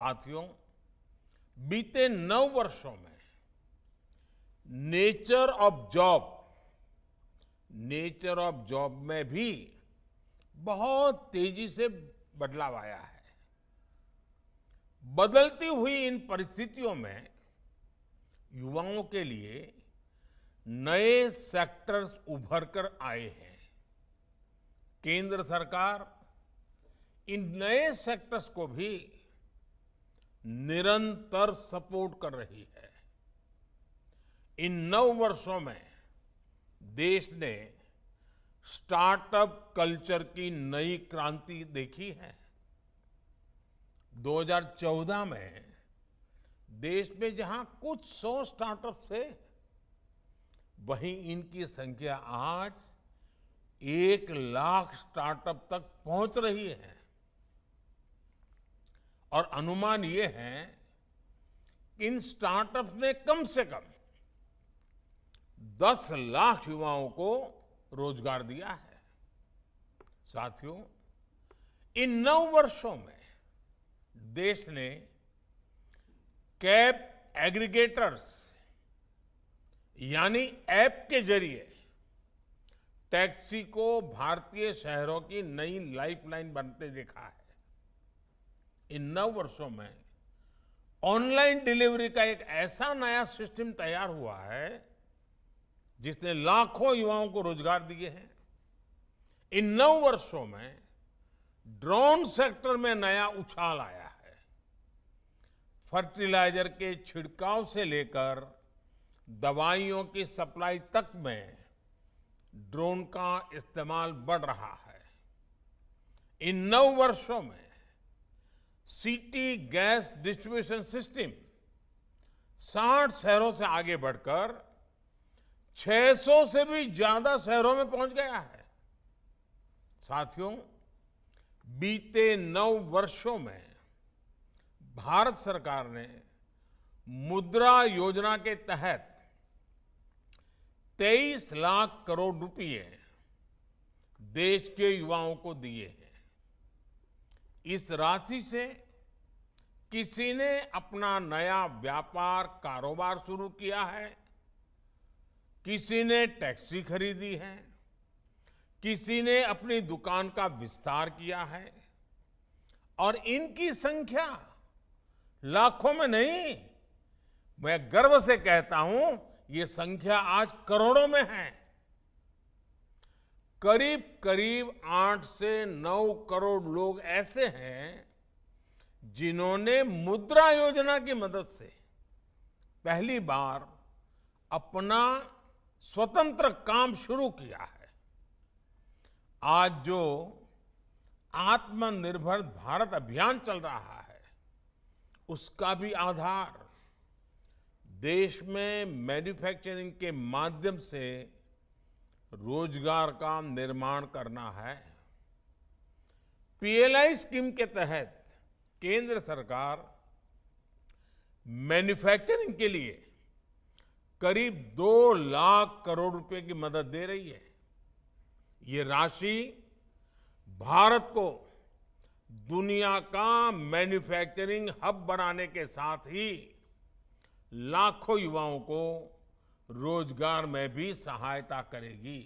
साथियों बीते नौ वर्षों में nature of job nature of job में भी बहुत तेजी से बदलाव आया है बदलती हुई इन परिस्थितियों में युवाओं के लिए नए सेक्टर्स उभर कर आए हैं केंद्र सरकार इन नए सेक्टर्स को भी निरंतर सपोर्ट कर रही है इन नौ वर्षों में देश ने स्टार्टअप कल्चर की नई क्रांति देखी है 2014 में देश में जहां कुछ सौ स्टार्टअप थे वहीं इनकी संख्या आज एक लाख स्टार्टअप तक पहुंच रही है और अनुमान ये है कि इन स्टार्टअप ने कम से कम 10 लाख युवाओं को रोजगार दिया है साथियों इन नौ वर्षों में देश ने कैब एग्रीगेटर्स यानी ऐप के जरिए टैक्सी को भारतीय शहरों की नई लाइफलाइन बनते देखा है इन नौ वर्षों में ऑनलाइन डिलीवरी का एक ऐसा नया सिस्टम तैयार हुआ है जिसने लाखों युवाओं को रोजगार दिए हैं इन नौ वर्षों में ड्रोन सेक्टर में नया उछाल आया है फर्टिलाइजर के छिड़काव से लेकर दवाइयों की सप्लाई तक में ड्रोन का इस्तेमाल बढ़ रहा है इन नौ वर्षों में सिटी गैस डिस्ट्रीब्यूशन सिस्टम 60 शहरों से आगे बढ़कर 600 से भी ज्यादा शहरों में पहुंच गया है साथियों बीते नौ वर्षों में भारत सरकार ने मुद्रा योजना के तहत 23 लाख करोड़ रुपए देश के युवाओं को दिए हैं इस राशि से किसी ने अपना नया व्यापार कारोबार शुरू किया है किसी ने टैक्सी खरीदी है किसी ने अपनी दुकान का विस्तार किया है और इनकी संख्या लाखों में नहीं मैं गर्व से कहता हूं ये संख्या आज करोड़ों में है करीब करीब आठ से नौ करोड़ लोग ऐसे हैं जिन्होंने मुद्रा योजना की मदद से पहली बार अपना स्वतंत्र काम शुरू किया है आज जो आत्मनिर्भर भारत अभियान चल रहा है उसका भी आधार देश में मैन्युफैक्चरिंग के माध्यम से रोजगार का निर्माण करना है पीएलआई स्कीम के तहत केंद्र सरकार मैन्युफैक्चरिंग के लिए करीब दो लाख करोड़ रुपए की मदद दे रही है ये राशि भारत को दुनिया का मैन्युफैक्चरिंग हब बनाने के साथ ही लाखों युवाओं को रोजगार में भी सहायता करेगी